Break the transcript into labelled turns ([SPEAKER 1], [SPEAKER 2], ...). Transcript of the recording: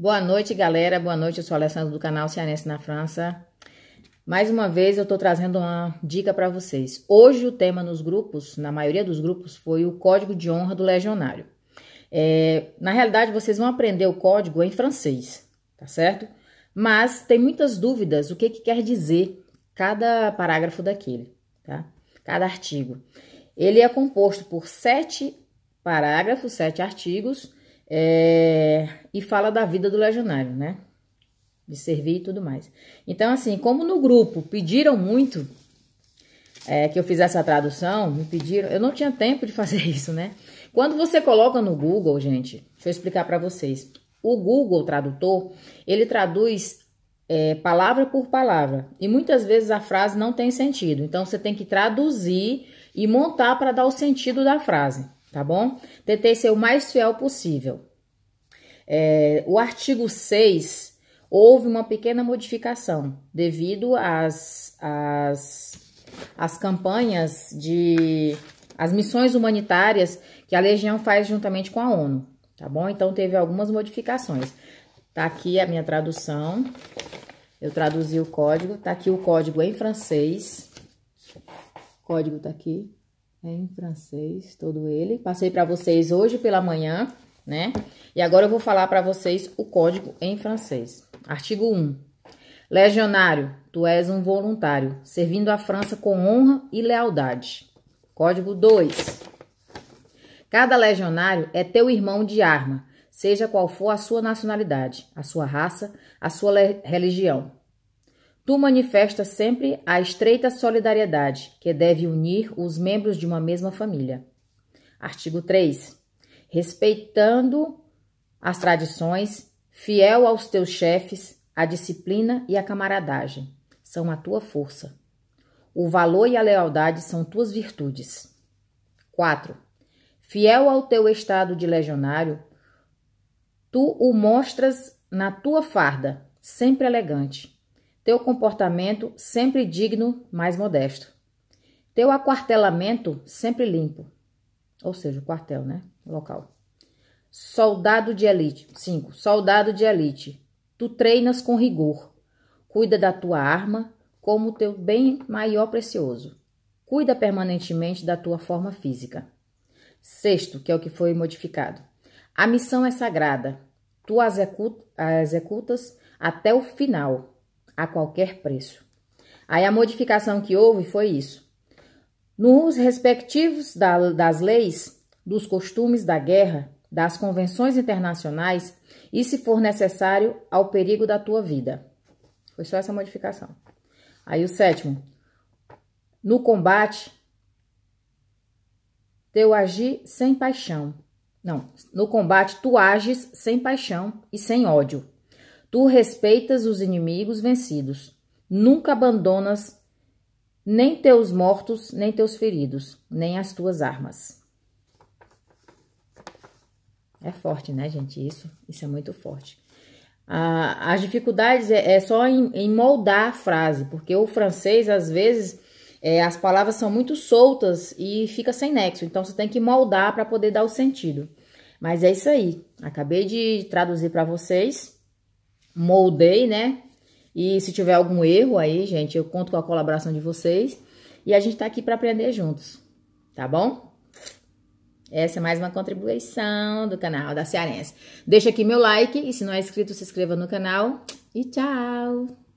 [SPEAKER 1] Boa noite, galera. Boa noite. Eu sou a Alessandra do canal Cianense na França. Mais uma vez eu estou trazendo uma dica para vocês. Hoje o tema nos grupos, na maioria dos grupos, foi o código de honra do legionário. É, na realidade, vocês vão aprender o código em francês, tá certo? Mas tem muitas dúvidas o que, que quer dizer cada parágrafo daquele, tá? Cada artigo. Ele é composto por sete parágrafos, sete artigos é, e fala da vida do legionário, né? De servir e tudo mais. Então, assim, como no grupo pediram muito é, que eu fizesse a tradução, me pediram, eu não tinha tempo de fazer isso, né? Quando você coloca no Google, gente, deixa eu explicar para vocês. O Google Tradutor, ele traduz é, palavra por palavra. E muitas vezes a frase não tem sentido. Então você tem que traduzir e montar para dar o sentido da frase, tá bom? Tentei ser o mais fiel possível. É, o artigo 6 houve uma pequena modificação devido às, às, às campanhas de as missões humanitárias que a Legião faz juntamente com a ONU, tá bom? Então teve algumas modificações. Tá aqui a minha tradução. Eu traduzi o código, tá aqui o código em francês. O código tá aqui em francês, todo ele. Passei para vocês hoje pela manhã né? E agora eu vou falar para vocês o código em francês. Artigo 1. Legionário, tu és um voluntário, servindo a França com honra e lealdade. Código 2. Cada legionário é teu irmão de arma, seja qual for a sua nacionalidade, a sua raça, a sua religião. Tu manifestas sempre a estreita solidariedade que deve unir os membros de uma mesma família. Artigo 3 respeitando as tradições, fiel aos teus chefes, a disciplina e a camaradagem são a tua força. O valor e a lealdade são tuas virtudes. 4. Fiel ao teu estado de legionário, tu o mostras na tua farda, sempre elegante, teu comportamento sempre digno, mais modesto, teu aquartelamento sempre limpo, ou seja, o quartel, né? local. Soldado de elite. 5. Soldado de elite. Tu treinas com rigor. Cuida da tua arma como teu bem maior precioso. Cuida permanentemente da tua forma física. Sexto, que é o que foi modificado. A missão é sagrada. Tu a, executa, executas até o final, a qualquer preço. Aí a modificação que houve foi isso. Nos respectivos da, das leis, dos costumes da guerra, das convenções internacionais e, se for necessário, ao perigo da tua vida. Foi só essa modificação. Aí o sétimo. No combate, teu agir sem paixão. Não, no combate tu ages sem paixão e sem ódio. Tu respeitas os inimigos vencidos. Nunca abandonas nem teus mortos, nem teus feridos, nem as tuas armas. É forte, né, gente? Isso, isso é muito forte. Ah, as dificuldades é, é só em, em, moldar a frase, porque o francês, às vezes, é, as palavras são muito soltas e fica sem nexo. Então, você tem que moldar para poder dar o sentido. Mas é isso aí. Acabei de traduzir para vocês. Moldei, né? E se tiver algum erro aí, gente, eu conto com a colaboração de vocês. E a gente tá aqui para aprender juntos, tá bom? Essa é mais uma contribuição do canal da Cearense. Deixa aqui meu like e se não é inscrito, se inscreva no canal. E tchau!